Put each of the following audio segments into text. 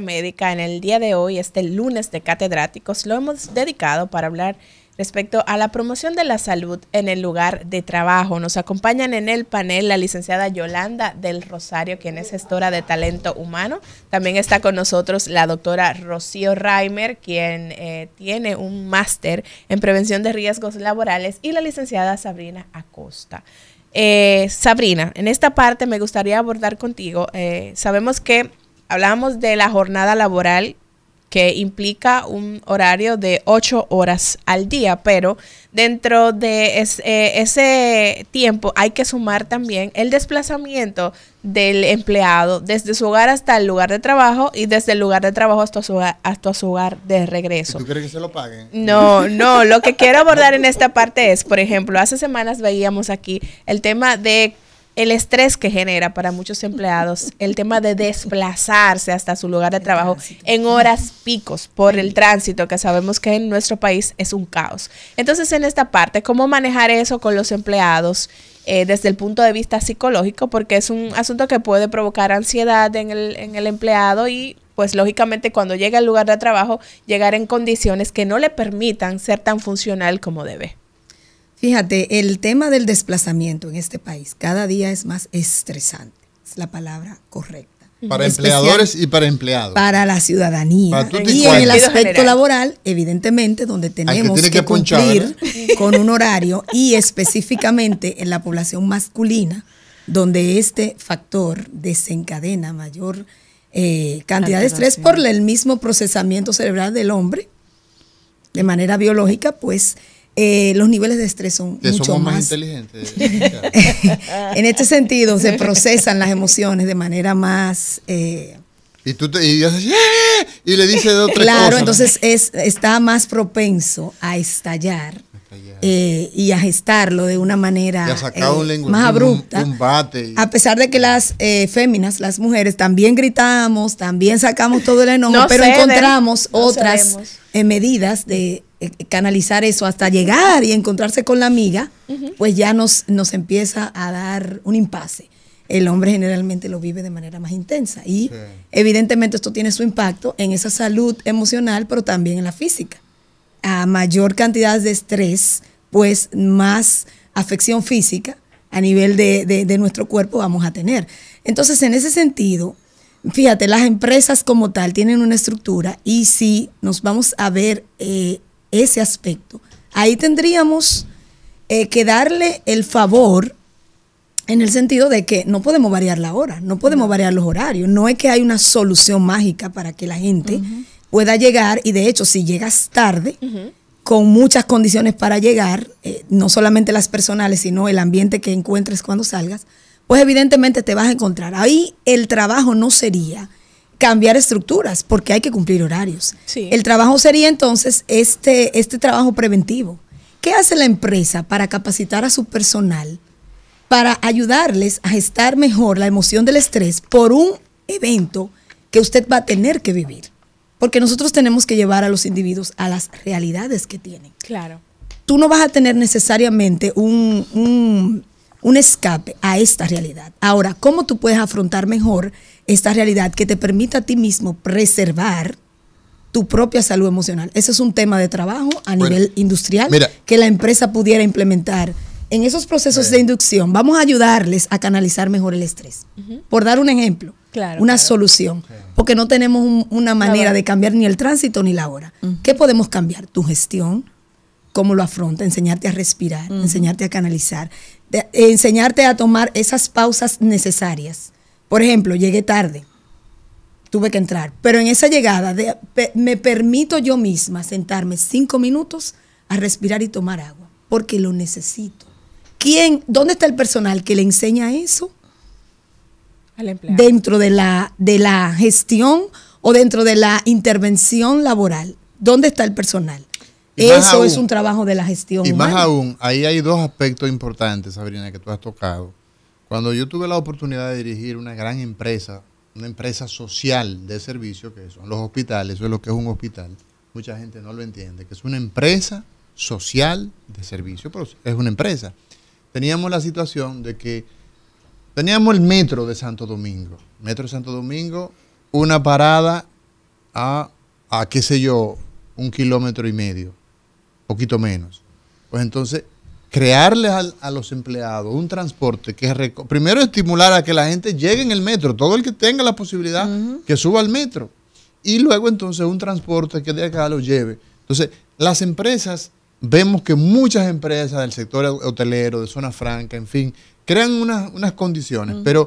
Médica en el día de hoy, este lunes de catedráticos, lo hemos dedicado para hablar respecto a la promoción de la salud en el lugar de trabajo. Nos acompañan en el panel la licenciada Yolanda del Rosario, quien es gestora de talento humano. También está con nosotros la doctora Rocío Reimer, quien eh, tiene un máster en prevención de riesgos laborales, y la licenciada Sabrina Acosta. Eh, Sabrina, en esta parte me gustaría abordar contigo. Eh, sabemos que Hablábamos de la jornada laboral que implica un horario de ocho horas al día, pero dentro de eh, ese tiempo hay que sumar también el desplazamiento del empleado desde su hogar hasta el lugar de trabajo y desde el lugar de trabajo hasta su hogar, hasta su hogar de regreso. ¿Tú crees que se lo paguen? No, no, lo que quiero abordar en esta parte es, por ejemplo, hace semanas veíamos aquí el tema de el estrés que genera para muchos empleados, el tema de desplazarse hasta su lugar de trabajo en horas picos por el tránsito, que sabemos que en nuestro país es un caos. Entonces, en esta parte, ¿cómo manejar eso con los empleados eh, desde el punto de vista psicológico? Porque es un asunto que puede provocar ansiedad en el, en el empleado y pues lógicamente cuando llega al lugar de trabajo, llegar en condiciones que no le permitan ser tan funcional como debe. Fíjate, el tema del desplazamiento en este país cada día es más estresante, es la palabra correcta. Para empleadores y para empleados. Para la ciudadanía. y en el aspecto laboral, evidentemente, donde tenemos que, cumplir con un horario y específicamente en la población masculina, donde este factor desencadena mayor eh, cantidad de estrés por el mismo procesamiento cerebral del hombre de manera biológica, pues eh, los niveles de estrés son mucho más, inteligentes. en este sentido, se procesan las emociones de manera más... Eh, y tú te, y, le dices de otra Claro, entonces es, está más propenso a estallar eh, y a gestarlo de una manera eh, más abrupta. A pesar de que las eh, féminas, las mujeres, también gritamos, también sacamos todo el enojo, pero encontramos otras medidas de canalizar eso hasta llegar y encontrarse con la amiga, pues ya nos, nos empieza a dar un impasse. El hombre generalmente lo vive de manera más intensa y evidentemente esto tiene su impacto en esa salud emocional, pero también en la física a mayor cantidad de estrés, pues más afección física a nivel de, nuestro cuerpo vamos a tener. Entonces, en ese sentido, fíjate, las empresas como tal tienen una estructura y si nos vamos a ver eh, ese aspecto, ahí tendríamos eh, que darle el favor en el sentido de que no podemos variar la hora, no podemos variar los horarios, no es que hay una solución mágica para que la gente pueda llegar, y de hecho, si llegas tarde, con muchas condiciones para llegar, eh, no solamente las personales, sino el ambiente que encuentres cuando salgas, pues evidentemente te vas a encontrar. Ahí el trabajo no sería cambiar estructuras, porque hay que cumplir horarios. El trabajo sería entonces este, este trabajo preventivo. ¿Qué hace la empresa para capacitar a su personal, para ayudarles a gestar mejor la emoción del estrés por un evento que usted va a tener que vivir? Porque nosotros tenemos que llevar a los individuos a las realidades que tienen. Claro. Tú no vas a tener necesariamente un, un, escape a esta realidad. Ahora, ¿cómo tú puedes afrontar mejor esta realidad que te permita a ti mismo preservar tu propia salud emocional? Ese es un tema de trabajo a nivel industrial que la empresa pudiera implementar en esos procesos eh. de inducción vamos a ayudarles a canalizar mejor el estrés. Por dar un ejemplo, Claro, una solución, porque no tenemos una manera de cambiar ni el tránsito ni la hora. ¿Qué podemos cambiar? Tu gestión, cómo lo afronta, enseñarte a respirar, enseñarte a canalizar, enseñarte a tomar esas pausas necesarias. Por ejemplo, llegué tarde, tuve que entrar, pero en esa llegada me permito yo misma sentarme cinco minutos a respirar y tomar agua, porque lo necesito. ¿Quién, dónde está el personal que le enseña eso? dentro de la, de la gestión o dentro de la intervención laboral. ¿Dónde está el personal? Eso es un trabajo de la gestión. Y más aún, ahí hay dos aspectos importantes, Sabrina, que tú has tocado. Cuando yo tuve la oportunidad de dirigir una gran empresa, una empresa social de servicio, que son los hospitales, eso es lo que es un hospital, mucha gente no lo entiende, que es una empresa social de servicio, pero es una empresa. Teníamos la situación de que Teníamos el metro de Santo Domingo. Metro de Santo Domingo, una parada a, qué sé yo, un kilómetro y medio, poquito menos. Pues entonces, crearles a, los empleados un transporte que primero estimular a que la gente llegue en el metro, todo el que tenga la posibilidad que suba al metro. Y luego entonces un transporte que de acá lo lleve. Entonces, las empresas, vemos que muchas empresas del sector hotelero, de zona franca, en fin, crean unas, unas condiciones, pero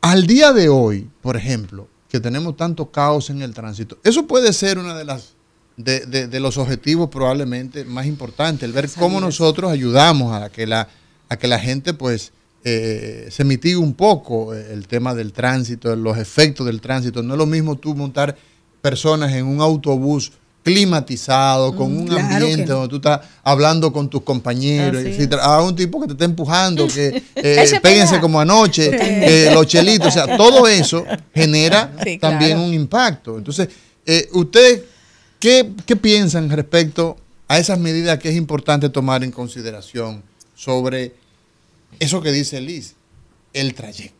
al día de hoy, por ejemplo, que tenemos tanto caos en el tránsito, eso puede ser una de las de, los objetivos probablemente más importantes, el ver cómo nosotros ayudamos a que la, a que la gente pues eh, se mitigue un poco eh, el tema del tránsito, los efectos del tránsito. No es lo mismo tú montar personas en un autobús climatizado, con mm, un ambiente donde tú estás hablando con tus compañeros, a un tipo que te está empujando, que eh, péguense como anoche, eh, los chelitos, o sea, todo eso genera también un impacto. Entonces, eh, ¿ustedes qué, qué piensan respecto a esas medidas que es importante tomar en consideración sobre eso que dice Liz, el trayecto?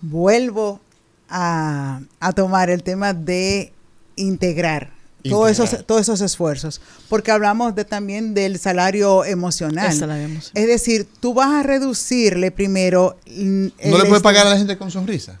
Vuelvo a, a tomar el tema de integrar todos esos, todos esos esfuerzos. Porque hablamos de, también del salario emocional. Es decir, tú vas a reducirle primero. ¿No le puedes este pagar a la gente con sonrisa?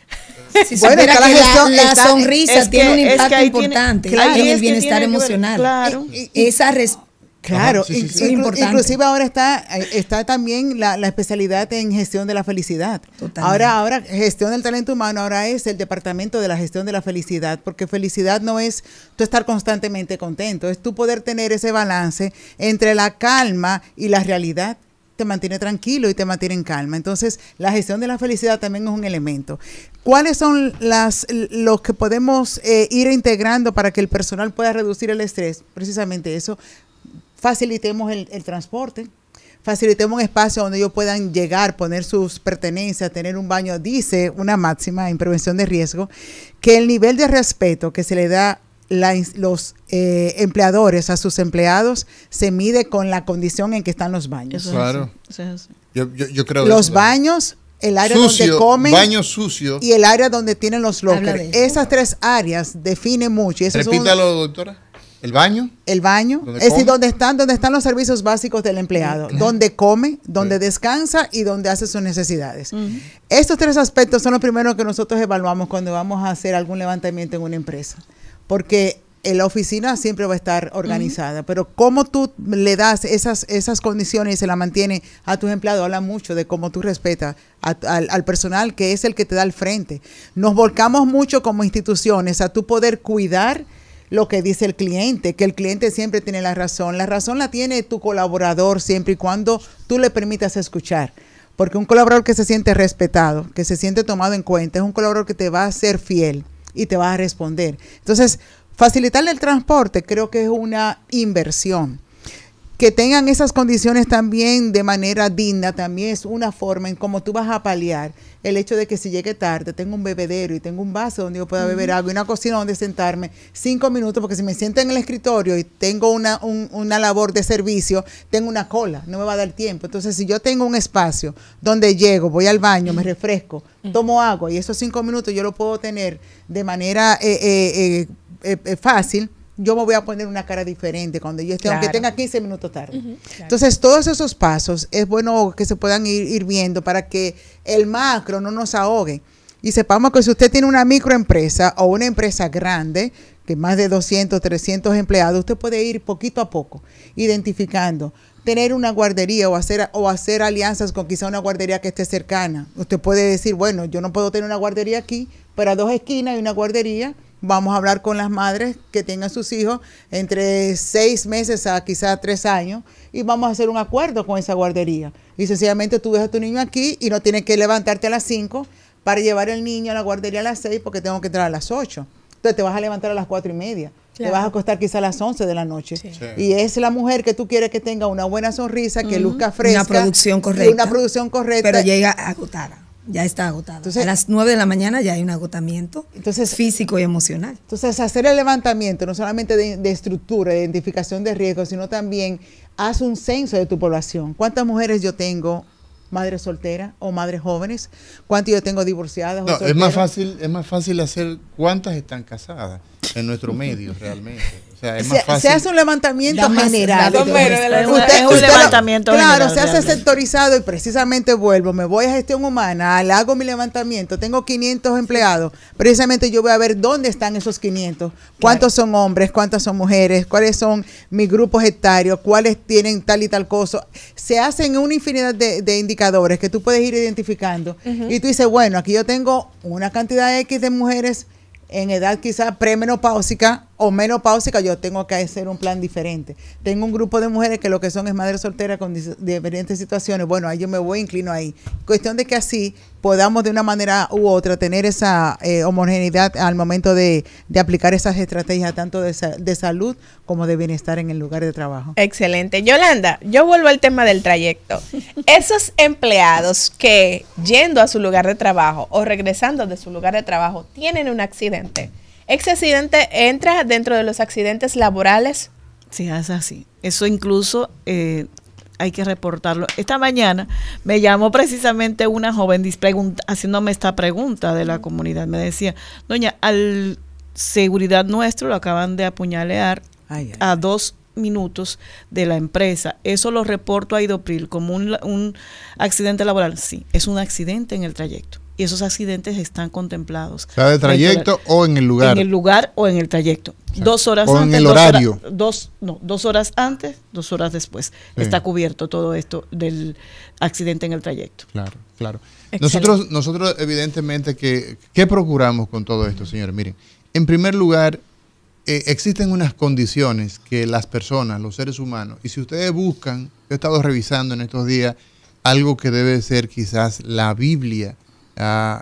bueno, la, la, sonrisa tiene un impacto importante en el bienestar emocional. claro. esa respuesta Claro, inclusive ahora está, eh, está también la, especialidad en gestión de la felicidad. Ahora, ahora, gestión del talento humano, ahora es el departamento de la gestión de la felicidad, porque felicidad no es tú estar constantemente contento, es tú poder tener ese balance entre la calma y la realidad te mantiene tranquilo y te mantiene en calma. Entonces, la gestión de la felicidad también es un elemento. ¿Cuáles son las, los que podemos eh, ir integrando para que el personal pueda reducir el estrés? Precisamente eso, facilitemos el, transporte, facilitemos un espacio donde ellos puedan llegar, poner sus pertenencias, tener un baño. Dice una máxima en prevención de riesgo que el nivel de respeto que se le da la, los eh, empleadores a sus empleados se mide con la condición en que están los baños. claro. Yo, yo, creo los baños, el área donde comen, baño sucio y el área donde tienen los lockers. Esas tres áreas definen mucho. Repítalo, doctora ¿El baño? El baño. Es decir, donde están, donde están los servicios básicos del empleado, donde come, donde descansa y donde hace sus necesidades. Estos tres aspectos son los primeros que nosotros evaluamos cuando vamos a hacer algún levantamiento en una empresa. Porque la oficina siempre va a estar organizada, pero cómo tú le das esas, esas condiciones y se las mantiene a tus empleados, habla mucho de cómo tú respetas al, al, personal que es el que te da el frente. Nos volcamos mucho como instituciones a tu poder cuidar lo que dice el cliente, que el cliente siempre tiene la razón. La razón la tiene tu colaborador siempre y cuando tú le permitas escuchar. Porque un colaborador que se siente respetado, que se siente tomado en cuenta, es un colaborador que te va a ser fiel y te va a responder. Entonces, facilitarle el transporte creo que es una inversión que tengan esas condiciones también de manera digna, también es una forma en cómo tú vas a paliar el hecho de que si llegue tarde, tengo un bebedero y tengo un vaso donde yo pueda beber agua y una cocina donde sentarme cinco minutos, porque si me siento en el escritorio y tengo una, labor de servicio, tengo una cola, no me va a dar tiempo. Entonces, si yo tengo un espacio donde llego, voy al baño, me refresco, tomo agua y esos cinco minutos yo lo puedo tener de manera eh, eh, eh, fácil, yo me voy a poner una cara diferente cuando yo esté, aunque tenga 15 minutos tarde. Entonces, todos esos pasos es bueno que se puedan ir, viendo para que el macro no nos ahogue. Y sepamos que si usted tiene una microempresa o una empresa grande, que más de 200, 300 empleados, usted puede ir poquito a poco identificando tener una guardería o hacer o hacer alianzas con quizá una guardería que esté cercana. Usted puede decir, bueno, yo no puedo tener una guardería aquí, pero a dos esquinas hay una guardería Vamos a hablar con las madres que tengan sus hijos entre seis meses a quizás tres años y vamos a hacer un acuerdo con esa guardería. Y sencillamente tú dejas a tu niño aquí y no tienes que levantarte a las cinco para llevar el niño a la guardería a las seis porque tengo que entrar a las ocho. Entonces te vas a levantar a las cuatro y media. Te vas a acostar quizá a las once de la noche. Y es la mujer que tú quieres que tenga una buena sonrisa, que luzca fresca. Una producción correcta. Una producción correcta. Pero llega agotada ya está agotado. a las 9 de la mañana ya hay un agotamiento entonces, físico y emocional. Entonces, hacer el levantamiento, no solamente de, estructura, de identificación de riesgos, sino también haz un censo de tu población. ¿Cuántas mujeres yo tengo? madres solteras o madres jóvenes, cuántas yo tengo divorciadas. es más fácil, es más fácil hacer cuántas están casadas en nuestro medio realmente se, hace un levantamiento general. es un levantamiento Claro, se hace sectorizado y precisamente vuelvo, me voy a gestión humana, hago mi levantamiento, tengo 500 empleados, precisamente yo voy a ver dónde están esos 500, cuántos son hombres, cuántas son mujeres, cuáles son mis grupos etarios, cuáles tienen tal y tal cosa. Se hacen una infinidad de, indicadores que tú puedes ir identificando y tú dices, bueno, aquí yo tengo una cantidad X de mujeres en edad quizá premenopáusica o menopáusica, yo tengo que hacer un plan diferente. Tengo un grupo de mujeres que lo que son es madres solteras con diferentes situaciones. Bueno, ahí yo me voy, inclino ahí. Cuestión de que así podamos de una manera u otra tener esa eh, homogeneidad al momento de, aplicar esas estrategias tanto de salud como de bienestar en el lugar de trabajo. Excelente. Yolanda, yo vuelvo al tema del trayecto. Esos empleados que yendo a su lugar de trabajo o regresando de su lugar de trabajo tienen un accidente Ex accidente entra dentro de los accidentes laborales. Sí, es así. Eso incluso eh, hay que reportarlo. Esta mañana me llamó precisamente una joven haciéndome esta pregunta de la comunidad. Me decía, doña, al seguridad nuestro lo acaban de apuñalear a dos minutos de la empresa. Eso lo reporto a Idopril como un, un accidente laboral. Sí, es un accidente en el trayecto y esos accidentes están contemplados. O trayecto o en el lugar. En el lugar o en el trayecto. dos horas antes. En el horario. Dos, horas, no, dos horas antes, dos horas después. Está cubierto todo esto del accidente en el trayecto. Claro, claro. Nosotros, nosotros evidentemente, que, ¿qué procuramos con todo esto, señor? Miren, en primer lugar, eh, existen unas condiciones que las personas, los seres humanos, y si ustedes buscan, he estado revisando en estos días algo que debe ser quizás la Biblia eh,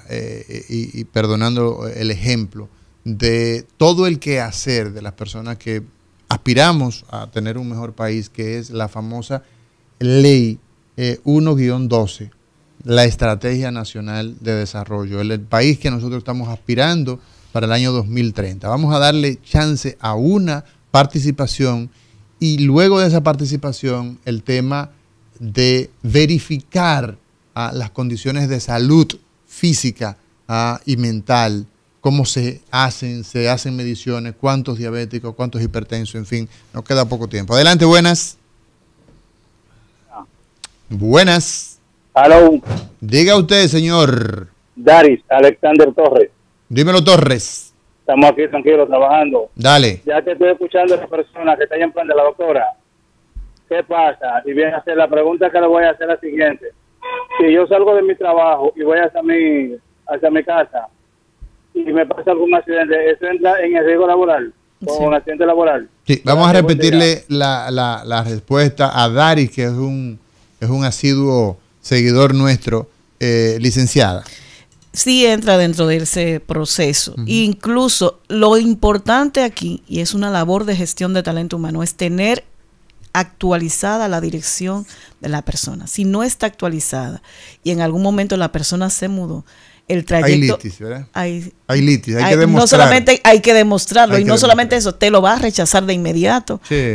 eh, y, perdonando el ejemplo, de todo el quehacer de las personas que aspiramos a tener un mejor país, que es la famosa ley 1-12, eh, la Estrategia Nacional de Desarrollo, el, país que nosotros estamos aspirando para el año 2030. Vamos a darle chance a una participación y luego de esa participación el tema de verificar ah, las condiciones de salud física ah, y mental, cómo se hacen, se hacen mediciones, cuántos diabéticos, cuántos hipertensos, en fin, nos queda poco tiempo. Adelante, buenas. Buenas. Diga usted, señor. Daris, Alexander Torres. Dímelo, Torres. Estamos aquí tranquilos trabajando. Dale. Ya te estoy escuchando a la persona que está en plan de la doctora. ¿Qué pasa? Y viene a hacer la pregunta que le voy a hacer la siguiente si yo salgo de mi trabajo y voy hacia mi, hacia mi casa y me pasa algún accidente, ¿eso entra en el riesgo laboral? o un accidente laboral. Sí, vamos a repetirle la, la, la, respuesta a Dari, que es un, es un asiduo seguidor nuestro, eh, licenciada. Sí entra dentro de ese proceso. Incluso lo importante aquí, y es una labor de gestión de talento humano, es tener actualizada la dirección de la persona. Si no está actualizada y en algún momento la persona se mudó, el trayecto... Hay litis, ¿verdad? Hay, litis, hay, que demostrarlo. No solamente hay que demostrarlo y no solamente eso, te lo va a rechazar de inmediato sí.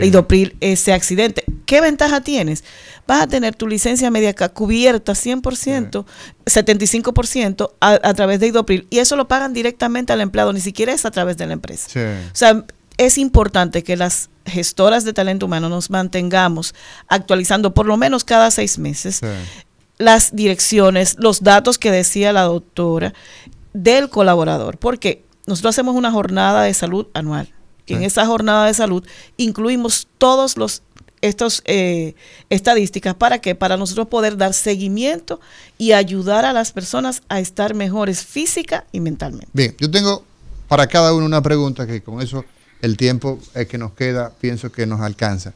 ese accidente. ¿Qué ventaja tienes? Vas a tener tu licencia médica cubierta 100%, 75% a, a, través de IDOPRIL y eso lo pagan directamente al empleado, ni siquiera es a través de la empresa. O sea, es importante que las gestoras de talento humano nos mantengamos actualizando por lo menos cada seis meses las direcciones, los datos que decía la doctora del colaborador, porque nosotros hacemos una jornada de salud anual. y En esa jornada de salud incluimos todos los estas eh, estadísticas para que para nosotros poder dar seguimiento y ayudar a las personas a estar mejores física y mentalmente. Bien, yo tengo para cada uno una pregunta que con eso el tiempo que nos queda pienso que nos alcanza.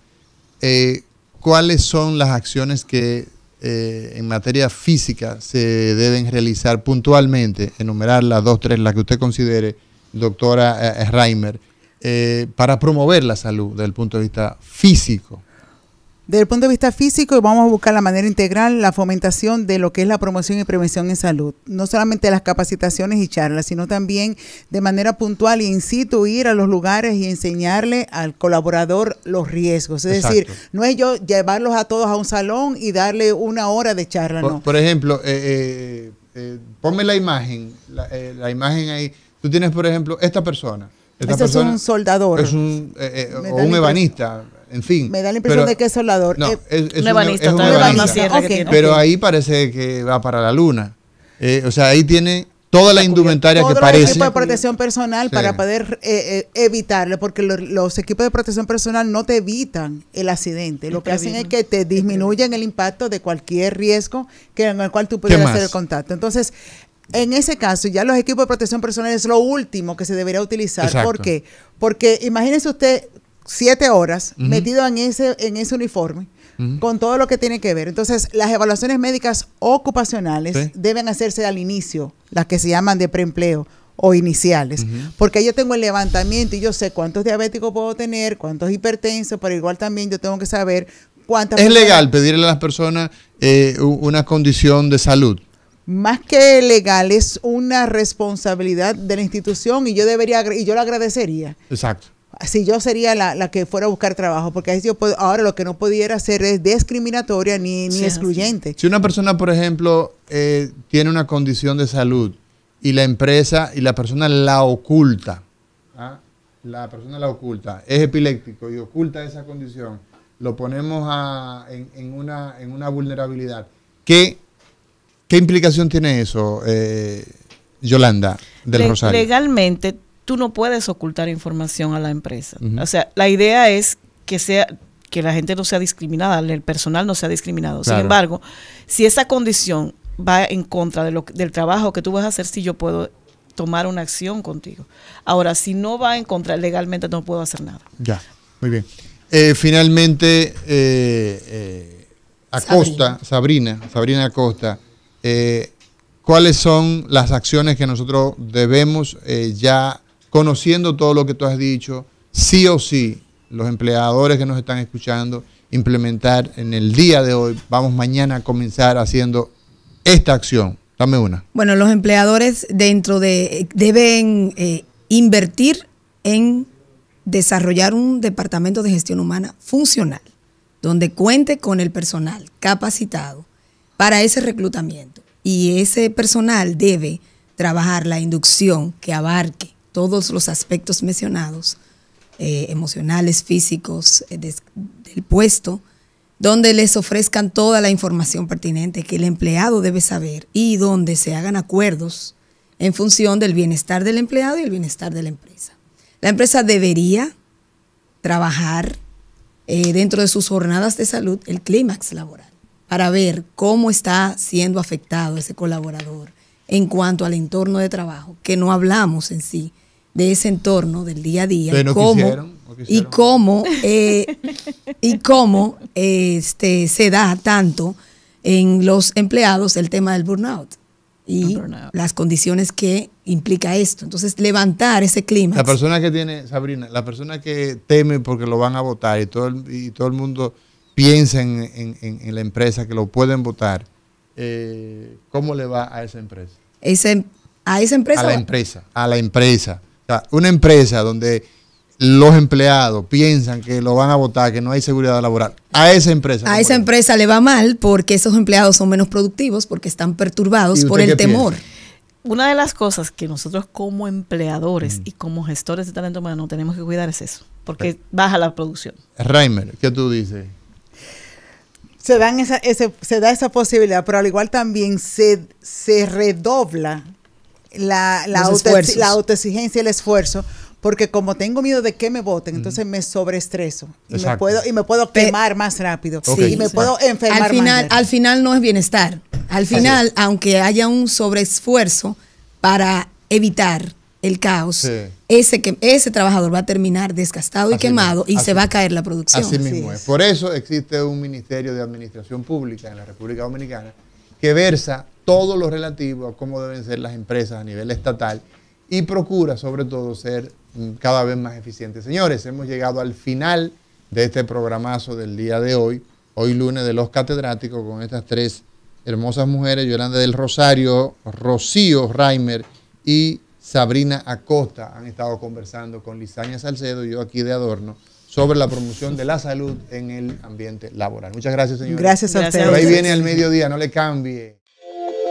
Eh, ¿Cuáles son las acciones que eh, en materia física se deben realizar puntualmente? Enumerar las dos, tres, las que usted considere, doctora eh, Reimer, para promover la salud desde el punto de vista físico. Desde el punto de vista físico, vamos a buscar la manera integral la fomentación de lo que es la promoción y prevención en salud. No solamente las capacitaciones y charlas, sino también de manera puntual e in situ ir a los lugares y enseñarle al colaborador los riesgos. Es decir, no es yo llevarlos a todos a un salón y darle una hora de charla, no. Por ejemplo, eh, eh, eh ponme la imagen, eh, la, imagen ahí. Tú tienes, por ejemplo, esta persona. Esta persona es un soldador. Es un, o un ebanista, en fin. Me da la impresión de que es soldador. No, eh, es, un ebanista, es un pero ahí parece que va para la luna. Eh, o sea, ahí tiene toda la indumentaria que parece. equipo de protección personal para poder eh, evitarlo, porque los, equipos de protección personal no te evitan el accidente. Lo que hacen es que te disminuyen el impacto de cualquier riesgo que, en el cual tú pudieras hacer el contacto. Entonces, en ese caso, ya los equipos de protección personal es lo último que se debería utilizar. porque, ¿Por qué? Porque imagínese usted siete horas metido en ese, en ese uniforme. Con todo lo que tiene que ver. Entonces, las evaluaciones médicas ocupacionales deben hacerse al inicio, las que se llaman de preempleo o iniciales, porque yo tengo el levantamiento y yo sé cuántos diabéticos puedo tener, cuántos hipertensos, pero igual también yo tengo que saber cuántas... ¿Es legal pedirle a las personas eh, una condición de salud? Más que legal, es una responsabilidad de la institución y yo debería, y yo lo agradecería. Exacto si yo sería la, que fuera a buscar trabajo, porque ahora lo que no pudiera hacer es discriminatoria ni, excluyente. Si una persona, por ejemplo, eh, tiene una condición de salud y la empresa y la persona la oculta, ¿ah? la persona la oculta, es epiléptico y oculta esa condición, lo ponemos a, en, en, una, en, una, vulnerabilidad. ¿Qué, implicación tiene eso, eh, Yolanda del Rosario? Legalmente tú no puedes ocultar información a la empresa. O sea, la idea es que sea que la gente no sea discriminada, el personal no sea discriminado. Sin embargo, si esa condición va en contra de lo, del trabajo que tú vas a hacer, si yo puedo tomar una acción contigo. Ahora, si no va en contra legalmente, no puedo hacer nada. Ya, muy bien. Eh, finalmente, eh, eh, Acosta, Sabrina, Sabrina, Acosta, ¿cuáles son las acciones que nosotros debemos ya conociendo todo lo que tú has dicho, sí o sí, los empleadores que nos están escuchando, implementar en el día de hoy. Vamos mañana a comenzar haciendo esta acción. Dame una. Bueno, los empleadores dentro de deben eh, invertir en desarrollar un departamento de gestión humana funcional, donde cuente con el personal capacitado para ese reclutamiento. Y ese personal debe trabajar la inducción que abarque todos los aspectos mencionados, eh, emocionales, físicos, eh, del puesto, donde les ofrezcan toda la información pertinente que el empleado debe saber y donde se hagan acuerdos en función del bienestar del empleado y el bienestar de la empresa. La empresa debería trabajar eh, dentro de sus jornadas de salud el clímax laboral para ver cómo está siendo afectado ese colaborador en cuanto al entorno de trabajo, que no hablamos en sí de ese entorno, del día a día, y cómo, eh, y cómo este, se da tanto en los empleados el tema del burnout y las condiciones que implica esto. Entonces, levantar ese clima. La persona que tiene, Sabrina, la persona que teme porque lo van a votar y todo el, y todo el mundo piensa en, la empresa que lo pueden votar, eh, ¿cómo le va a esa empresa? Ese, a esa empresa. A la empresa, a la empresa una empresa donde los empleados piensan que lo van a votar, que no hay seguridad laboral. A esa empresa. A esa empresa le va mal porque esos empleados son menos productivos, porque están perturbados por el temor. Una de las cosas que nosotros como empleadores y como gestores de talento humano tenemos que cuidar es eso, porque baja la producción. Reimer, ¿qué tú dices? Se, dan se da esa posibilidad, pero al igual también se, se redobla la, la, autoexigencia y el esfuerzo porque como tengo miedo de que me voten, entonces me sobreestreso y me puedo y me puedo quemar más rápido y me puedo enfermar al final, Al final no es bienestar. Al final, aunque haya un sobreesfuerzo para evitar el caos, ese que ese trabajador va a terminar desgastado y quemado y se va a caer la producción. Así mismo es. Por eso existe un Ministerio de Administración Pública en la República Dominicana que versa todo lo relativo a cómo deben ser las empresas a nivel estatal y procura sobre todo ser mm, cada vez más eficiente. Señores, hemos llegado al final de este programazo del día de hoy, hoy lunes de los catedráticos con estas tres hermosas mujeres, Yolanda del Rosario, Rocío Reimer y Sabrina Acosta, han estado conversando con Lizaña Salcedo y yo aquí de adorno sobre la promoción de la salud en el ambiente laboral. Muchas gracias, señor. Gracias a ustedes. ahí viene al mediodía, no le cambie.